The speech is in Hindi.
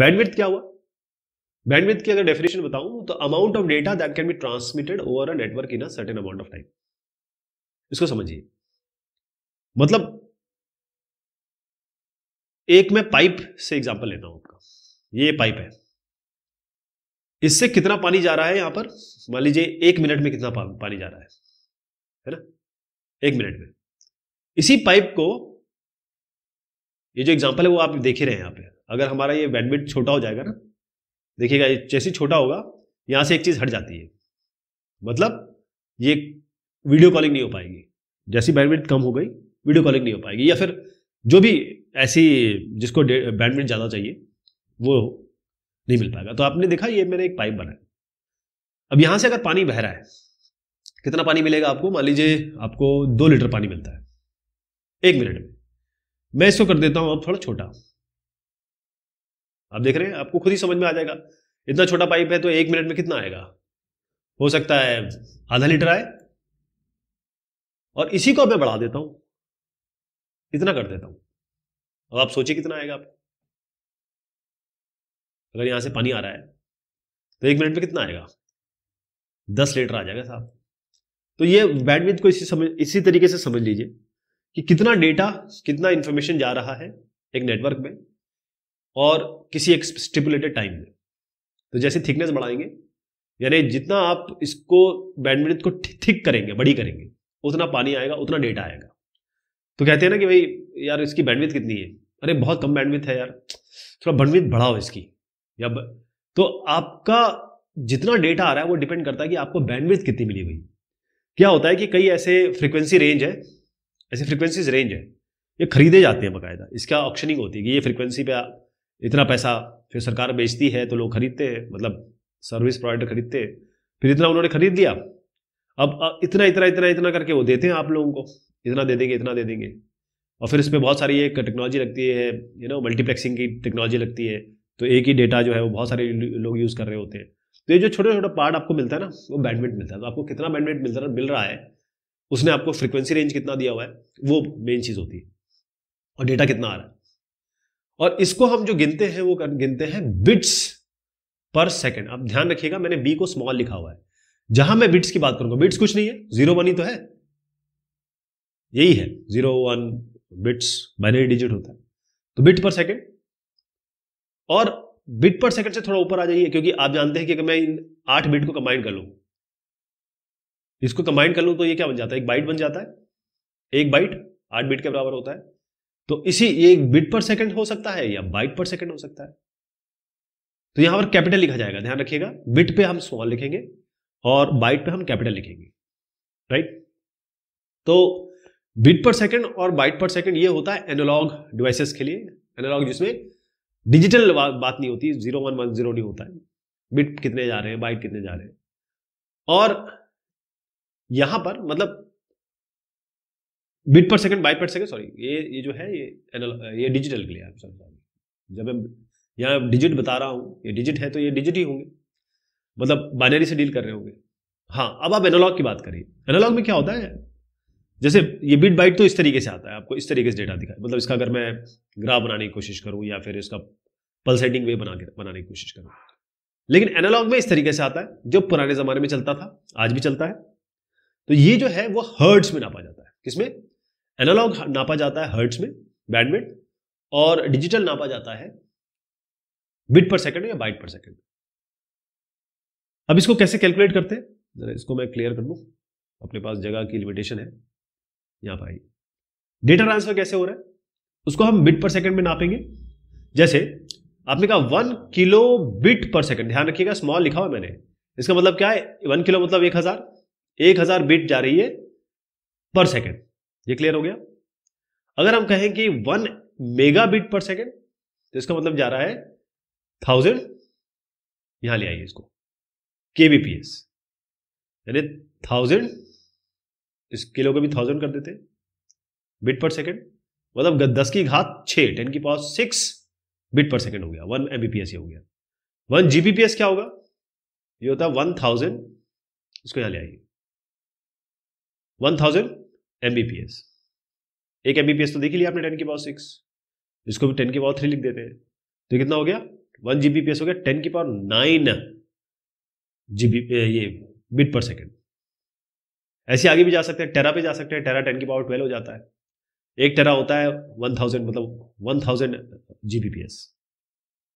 बैंडविथ क्या हुआ बैंडविथ की अगर डेफिनेशन बताऊं तो amount of data that can be transmitted over a network in a certain amount of time इसको समझिए मतलब एक मैं पाइप से एग्जांपल लेता हूं आपका ये पाइप है इससे कितना पानी जा रहा है यहां पर मान लीजिए एक मिनट में कितना पानी जा रहा है है ना एक मिनट में इसी पाइप को ये जो एग्जाम्पल है वो आप देख ही रहे हैं यहाँ पे अगर हमारा ये बैडमिट छोटा हो जाएगा ना देखिएगा जैसे छोटा होगा यहाँ से एक चीज़ हट जाती है मतलब ये वीडियो कॉलिंग नहीं हो पाएगी जैसी बैडमिट कम हो गई वीडियो कॉलिंग नहीं हो पाएगी या फिर जो भी ऐसी जिसको बैडमिट ज़्यादा चाहिए वो नहीं मिल पाएगा तो आपने देखा ये मैंने एक पाइप बनाया अब यहाँ से अगर पानी बह रहा है कितना पानी मिलेगा आपको मान लीजिए आपको दो लीटर पानी मिलता है एक मिनट में मैं इसको कर देता हूं अब थोड़ा छोटा आप देख रहे हैं आपको खुद ही समझ में आ जाएगा इतना छोटा पाइप है तो एक मिनट में कितना आएगा हो सकता है आधा लीटर आए और इसी को मैं बढ़ा देता हूं इतना कर देता हूं अब आप सोचिए कितना आएगा आप अगर यहां से पानी आ रहा है तो एक मिनट में कितना आएगा दस लीटर आ जाएगा साहब तो ये बैडविथ को इसी समझ इसी तरीके से समझ लीजिए कि कितना डेटा कितना इंफॉर्मेशन जा रहा है एक नेटवर्क में और किसी एक स्टिपुलेटेड टाइम में तो जैसे थिकनेस बढ़ाएंगे यानी जितना आप इसको बैंडविड्थ को थिक करेंगे बड़ी करेंगे उतना पानी आएगा उतना डेटा आएगा तो कहते हैं ना कि भाई यार इसकी बैंडविड्थ कितनी है अरे बहुत कम बैंडविड्थ है यार थोड़ा बैंडविड्थ बढ़ाओ इसकी या ब... तो आपका जितना डेटा आ रहा है वो डिपेंड करता है कि आपको बैंडविड्थ कितनी मिली भाई क्या होता है कि कई ऐसे फ्रिक्वेंसी रेंज है ऐसे फ्रिक्वेंसीज रेंज है ये खरीदे जाते हैं बाकायदा इसका ऑप्शनिंग होती है कि ये फ्रिक्वेंसी पे इतना पैसा फिर सरकार बेचती है तो लोग खरीदते हैं मतलब सर्विस प्रोवाइडर खरीदते हैं फिर इतना उन्होंने खरीद लिया अब इतना इतना इतना इतना करके वो देते हैं आप लोगों को इतना दे देंगे इतना दे देंगे और फिर इसमें बहुत सारी एक टेक्नोलॉजी लगती है यू नो मल्टीप्लेक्सिंग की टेक्नोलॉजी लगती है तो एक ही डेटा जो है वो बहुत सारे लोग यूज़ कर रहे होते हैं तो ये जो छोटा छोटा पार्ट आपको मिलता है ना वो बैंडविड्थ मिलता है तो आपको कितना है मिल रहा है उसने आपको फ्रिक्वेंसी रेंज कितना दिया हुआ है वो मेन चीज़ होती है और डेटा कितना आ रहा है और इसको हम जो गिनते हैं वो कर, गिनते हैं बिट्स पर सेकेंड आप ध्यान रखिएगा मैंने बी को स्मॉल लिखा हुआ है जहां मैं बिट्स की बात करूंगा बिट्स कुछ नहीं है जीरो वन ही तो है यही है zero one bits binary digit होता है तो बिट पर सेकेंड और बिट पर सेकेंड से थोड़ा ऊपर आ जाइए क्योंकि आप जानते हैं कि अगर मैं इन आठ बिट को कंबाइन कर लूंगा इसको कंबाइन कर लूँ तो ये क्या बन जाता है एक बाइट बन जाता है एक बाइट आठ बिट के बराबर होता है तो इसी ये एक बिट पर सेकंड हो सकता है या बाइट पर सेकंड हो सकता है तो यहां पर कैपिटल लिखा जाएगा ध्यान रखिएगा बिट पे हम स्मॉल लिखेंगे और बाइट पे हम कैपिटल लिखेंगे राइट तो बिट पर सेकंड और बाइट पर सेकंड ये होता है एनालॉग डिवाइसेस के लिए एनालॉग जिसमें डिजिटल बात नहीं होती जीरो वन वन जीरो नहीं होता है बिट कितने जा रहे हैं बाइट कितने जा रहे हैं और यहां पर मतलब bit per second byte per second sorry ये ये जो है ये ये डिजिटल के लिए आप सॉरी जब मैं यहाँ डिजिट बता रहा हूँ ये डिजिट है तो ये डिजिट ही होंगे मतलब बाइनरी से डील कर रहे होंगे हाँ अब आप एनालॉग की बात करिए एनालॉग में क्या होता है जैसे ये बिट बाइट तो इस तरीके से आता है आपको इस तरीके से डेटा दिखाए मतलब इसका अगर मैं ग्राफ बनाने की कोशिश करूँ या फिर इसका पल्सेटिंग वे बना के बनाने की कोशिश करूँ लेकिन एनालॉग में इस तरीके से आता है जो पुराने ज़माने में चलता था आज भी चलता है तो ये जो है वो हर्ट्स में नापा जाता है किसमें एनालॉग नापा जाता है हर्ट्स में बैडमिट और डिजिटल नापा जाता है बिट पर सेकंड या बाइट पर सेकंड अब इसको कैसे कैलकुलेट करते हैं जरा इसको मैं क्लियर कर लू अपने पास जगह की लिमिटेशन है यहां पर डेटा ट्रांसफर कैसे हो रहा है उसको हम बिट पर सेकंड में नापेंगे जैसे आपने कहा one kilo bit per second ध्यान रखिएगा स्मॉल लिखा हुआ मैंने इसका मतलब क्या है वन किलो मतलब एक हजार एक हजार बिट जा रही है पर सेकेंड ये क्लियर हो गया अगर हम कहें कि one mega bit per second तो इसका मतलब जा रहा है थाउजेंड यहां ले आइए इसको केबीपीएस यानी थाउजेंड इस किलो को भी थाउजेंड कर देते बिट पर सेकेंड मतलब दस की घात छह टेन की power six bit per second हो गया वन एमबीपीएस ये हो गया वन जीबीपीएस क्या होगा ये होता है वन थाउजेंड इसको यहां ले आइए वन थाउजेंड एमबीपीएस एक एमबीपीएस तो देख लिया आपने टेन की पावर सिक्स इसको भी टेन की पावर थ्री लिख देते हैं तो कितना हो गया वन जीबीपीएस हो गया टेन की पावर नाइन जीबी ये बिट पर सेकेंड ऐसे आगे भी जा सकते हैं टेरा पे जा सकते हैं टेरा टेन की पावर ट्वेल्व हो जाता है एक टेरा होता है वन थाउजेंड मतलब वन थाउजेंड जीबीपीएस